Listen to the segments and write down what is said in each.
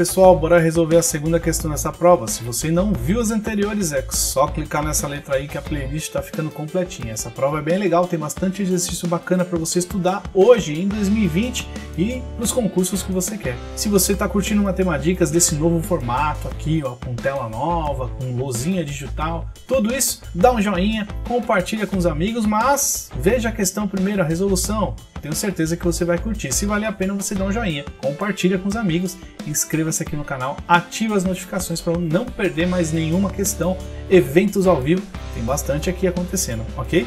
pessoal, bora resolver a segunda questão dessa prova. Se você não viu as anteriores, é só clicar nessa letra aí que a playlist está ficando completinha. Essa prova é bem legal, tem bastante exercício bacana para você estudar hoje, em 2020, e nos concursos que você quer. Se você está curtindo Matemáticas desse novo formato aqui, ó, com tela nova, com luzinha digital, tudo isso, dá um joinha, compartilha com os amigos, mas veja a questão primeiro, a resolução. Tenho certeza que você vai curtir. Se valer a pena, você dá um joinha, compartilha com os amigos, inscreva-se aqui no canal, ativa as notificações para não perder mais nenhuma questão, eventos ao vivo, tem bastante aqui acontecendo, ok?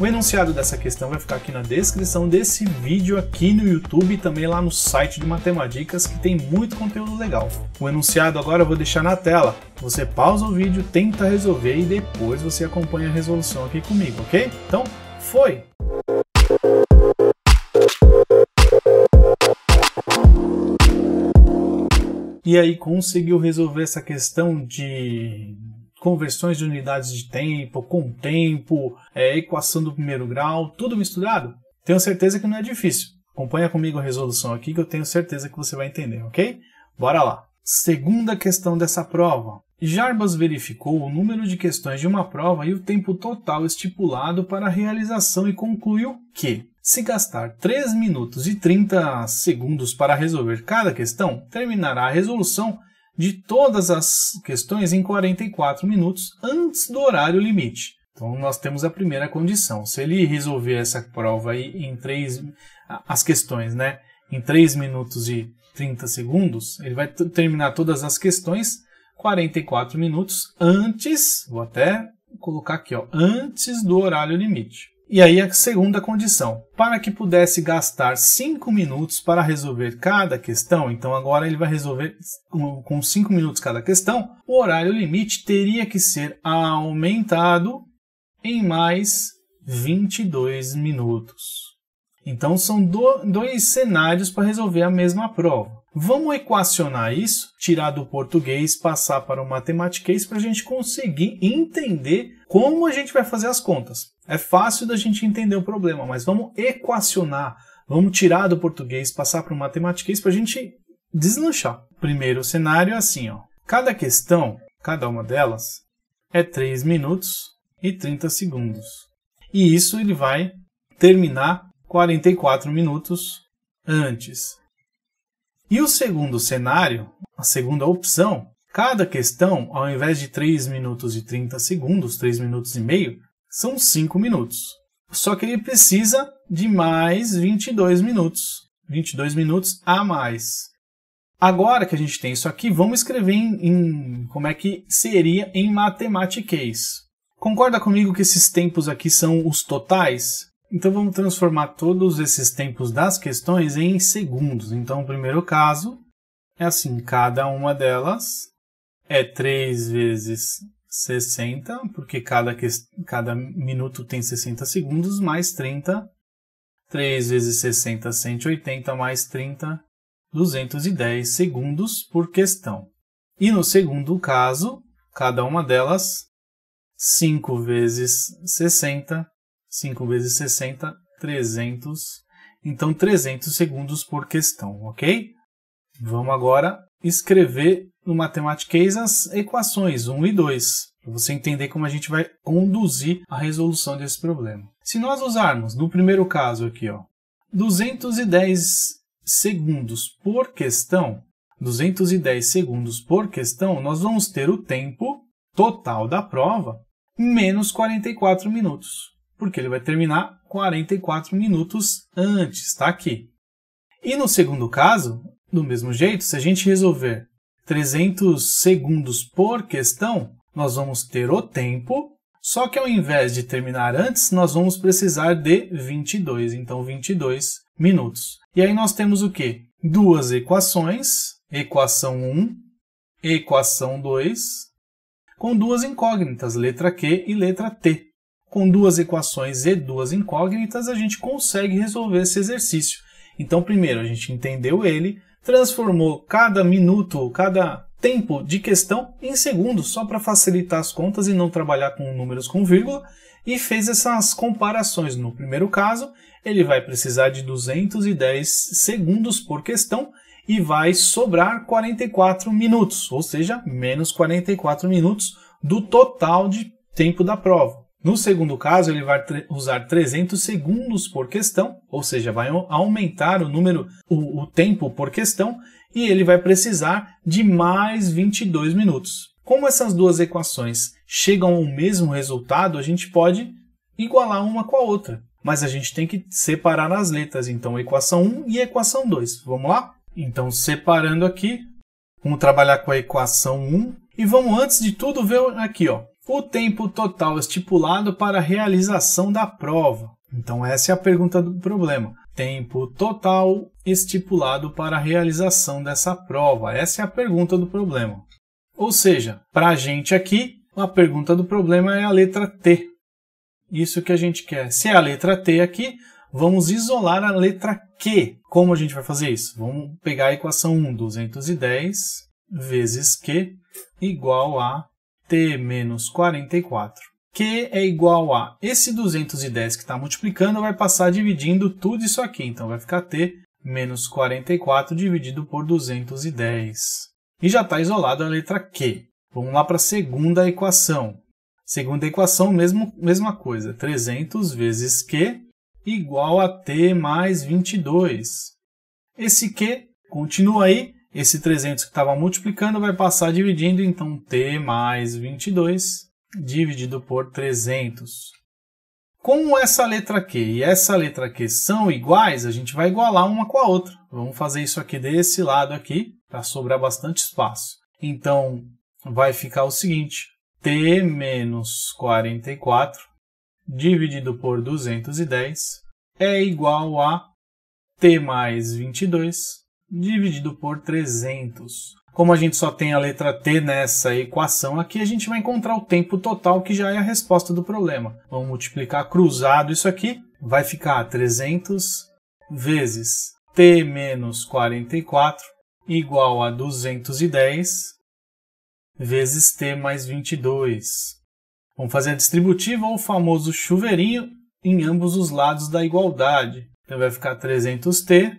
O enunciado dessa questão vai ficar aqui na descrição desse vídeo aqui no YouTube e também lá no site de Matemáticas que tem muito conteúdo legal. O enunciado agora eu vou deixar na tela. Você pausa o vídeo, tenta resolver e depois você acompanha a resolução aqui comigo, ok? Então, foi! e aí conseguiu resolver essa questão de conversões de unidades de tempo, com tempo, é, equação do primeiro grau, tudo misturado. Tenho certeza que não é difícil. Acompanha comigo a resolução aqui que eu tenho certeza que você vai entender, ok? Bora lá. Segunda questão dessa prova. Jarbas verificou o número de questões de uma prova e o tempo total estipulado para a realização e concluiu que se gastar 3 minutos e 30 segundos para resolver cada questão, terminará a resolução de todas as questões em 44 minutos antes do horário limite. Então nós temos a primeira condição. Se ele resolver essa prova aí em 3 as questões, né, em 3 minutos e 30 segundos, ele vai terminar todas as questões 44 minutos antes, vou até colocar aqui, ó, antes do horário limite. E aí a segunda condição, para que pudesse gastar 5 minutos para resolver cada questão, então agora ele vai resolver com 5 minutos cada questão, o horário limite teria que ser aumentado em mais 22 minutos. Então são do, dois cenários para resolver a mesma prova. Vamos equacionar isso, tirar do português, passar para o matematiquês para a gente conseguir entender como a gente vai fazer as contas. É fácil da gente entender o problema, mas vamos equacionar, vamos tirar do português, passar para o matematiquês para a gente deslanchar. Primeiro cenário é assim, ó. Cada questão, cada uma delas, é 3 minutos e 30 segundos. E isso ele vai terminar 44 minutos antes. E o segundo cenário, a segunda opção, cada questão, ao invés de 3 minutos e 30 segundos, 3 minutos e meio, são 5 minutos. Só que ele precisa de mais 22 minutos, 22 minutos a mais. Agora que a gente tem isso aqui, vamos escrever em, em como é que seria em matemática. Concorda comigo que esses tempos aqui são os totais? Então vamos transformar todos esses tempos das questões em segundos. Então o primeiro caso é assim, cada uma delas é 3 vezes 60, porque cada, cada minuto tem 60 segundos, mais 30. 3 vezes 60, 180, mais 30, 210 segundos por questão. E no segundo caso, cada uma delas, 5 vezes 60, 5 vezes 60, 300. Então, 300 segundos por questão, ok? Vamos agora escrever no Mathematiquez as equações 1 e 2, para você entender como a gente vai conduzir a resolução desse problema. Se nós usarmos, no primeiro caso aqui, ó, 210 segundos por questão, 210 segundos por questão, nós vamos ter o tempo total da prova menos 44 minutos porque ele vai terminar 44 minutos antes, está aqui. E no segundo caso, do mesmo jeito, se a gente resolver 300 segundos por questão, nós vamos ter o tempo, só que ao invés de terminar antes, nós vamos precisar de 22, então 22 minutos. E aí nós temos o quê? Duas equações, equação 1, equação 2, com duas incógnitas, letra Q e letra T com duas equações e duas incógnitas, a gente consegue resolver esse exercício. Então, primeiro, a gente entendeu ele, transformou cada minuto, cada tempo de questão em segundos, só para facilitar as contas e não trabalhar com números com vírgula, e fez essas comparações. No primeiro caso, ele vai precisar de 210 segundos por questão e vai sobrar 44 minutos, ou seja, menos 44 minutos do total de tempo da prova. No segundo caso, ele vai usar 300 segundos por questão, ou seja, vai aumentar o número, o, o tempo por questão, e ele vai precisar de mais 22 minutos. Como essas duas equações chegam ao mesmo resultado, a gente pode igualar uma com a outra, mas a gente tem que separar as letras, então equação 1 e equação 2. Vamos lá? Então, separando aqui, vamos trabalhar com a equação 1 e vamos antes de tudo ver aqui, ó, o tempo total estipulado para a realização da prova. Então, essa é a pergunta do problema. Tempo total estipulado para a realização dessa prova. Essa é a pergunta do problema. Ou seja, para a gente aqui, a pergunta do problema é a letra T. Isso que a gente quer. Se é a letra T aqui, vamos isolar a letra Q. Como a gente vai fazer isso? Vamos pegar a equação 1, 210 vezes Q igual a t menos 44, que é igual a esse 210 que está multiplicando vai passar dividindo tudo isso aqui, então vai ficar t menos 44 dividido por 210. E já está isolada a letra Q. Vamos lá para a segunda equação. Segunda equação, mesmo, mesma coisa. 300 vezes Q igual a T mais 22. Esse Q continua aí, esse 300 que estava multiplicando vai passar dividindo, então t mais 22 dividido por 300. Como essa letra Q e essa letra Q são iguais, a gente vai igualar uma com a outra. Vamos fazer isso aqui desse lado aqui, para sobrar bastante espaço. Então, vai ficar o seguinte, t menos 44 dividido por 210 é igual a t mais 22 dividido por 300. Como a gente só tem a letra T nessa equação aqui, a gente vai encontrar o tempo total, que já é a resposta do problema. Vamos multiplicar cruzado isso aqui, vai ficar 300 vezes T menos 44 igual a 210 vezes T mais 22. Vamos fazer a distributiva ou o famoso chuveirinho em ambos os lados da igualdade. Então vai ficar 300T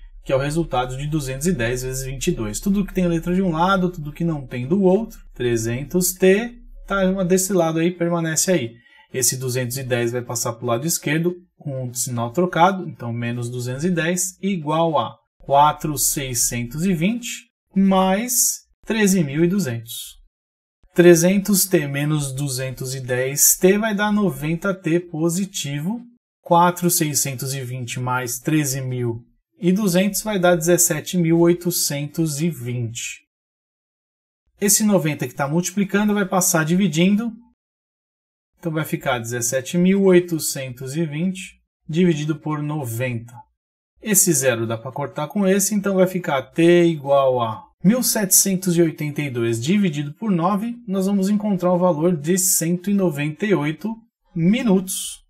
que é o resultado de 210 vezes 22. Tudo que tem letra de um lado, tudo que não tem do outro, 300t, tá desse lado aí, permanece aí. Esse 210 vai passar para o lado esquerdo com um sinal trocado, então menos 210 igual a 4,620 mais 13.200. 300t menos 210t vai dar 90t positivo. 4,620 mais 13,200 e 200 vai dar 17.820. Esse 90 que está multiplicando vai passar dividindo, então vai ficar 17.820 dividido por 90. Esse zero dá para cortar com esse, então vai ficar T igual a 1782 dividido por 9, nós vamos encontrar o valor de 198 minutos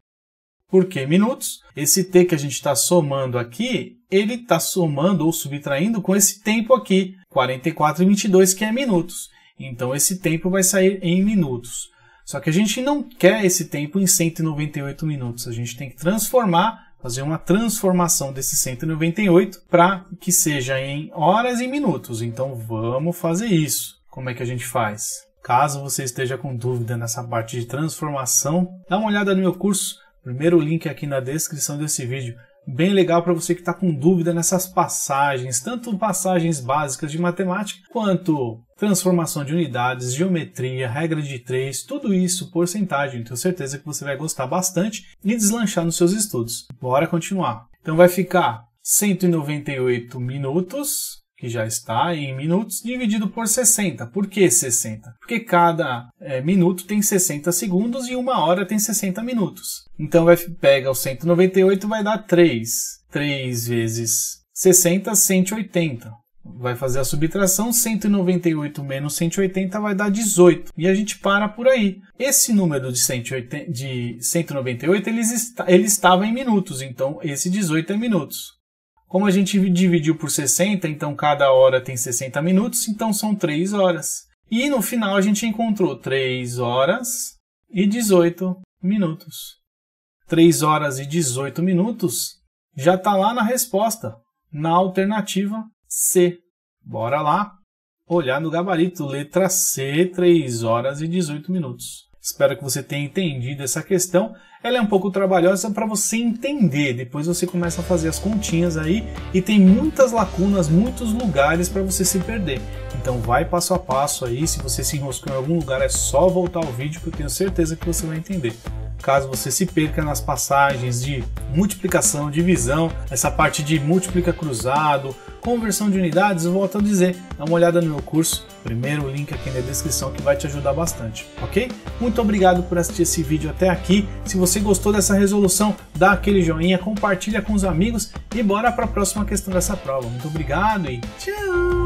porque minutos. Esse t que a gente está somando aqui, ele está somando ou subtraindo com esse tempo aqui, 44 e 22, que é minutos. Então esse tempo vai sair em minutos. Só que a gente não quer esse tempo em 198 minutos. A gente tem que transformar, fazer uma transformação desse 198 para que seja em horas e minutos. Então vamos fazer isso. Como é que a gente faz? Caso você esteja com dúvida nessa parte de transformação, dá uma olhada no meu curso Primeiro link aqui na descrição desse vídeo. Bem legal para você que está com dúvida nessas passagens, tanto passagens básicas de matemática, quanto transformação de unidades, geometria, regra de três, tudo isso, porcentagem. Tenho certeza que você vai gostar bastante e deslanchar nos seus estudos. Bora continuar. Então vai ficar 198 minutos que já está em minutos, dividido por 60. Por que 60? Porque cada é, minuto tem 60 segundos e uma hora tem 60 minutos. Então vai, pega o 198 vai dar 3. 3 vezes 60, 180. Vai fazer a subtração, 198 menos 180 vai dar 18. E a gente para por aí. Esse número de, 180, de 198, ele, ele estava em minutos, então esse 18 é minutos. Como a gente dividiu por 60, então cada hora tem 60 minutos, então são 3 horas. E no final a gente encontrou 3 horas e 18 minutos. 3 horas e 18 minutos já está lá na resposta, na alternativa C. Bora lá olhar no gabarito, letra C, 3 horas e 18 minutos. Espero que você tenha entendido essa questão. Ela é um pouco trabalhosa para você entender, depois você começa a fazer as continhas aí e tem muitas lacunas, muitos lugares para você se perder. Então vai passo a passo aí, se você se enroscou em algum lugar é só voltar ao vídeo que eu tenho certeza que você vai entender caso você se perca nas passagens de multiplicação, divisão, essa parte de multiplica cruzado, conversão de unidades, volto a dizer, dá uma olhada no meu curso, primeiro link aqui na descrição que vai te ajudar bastante, ok? Muito obrigado por assistir esse vídeo até aqui. Se você gostou dessa resolução, dá aquele joinha, compartilha com os amigos e bora para a próxima questão dessa prova. Muito obrigado e tchau!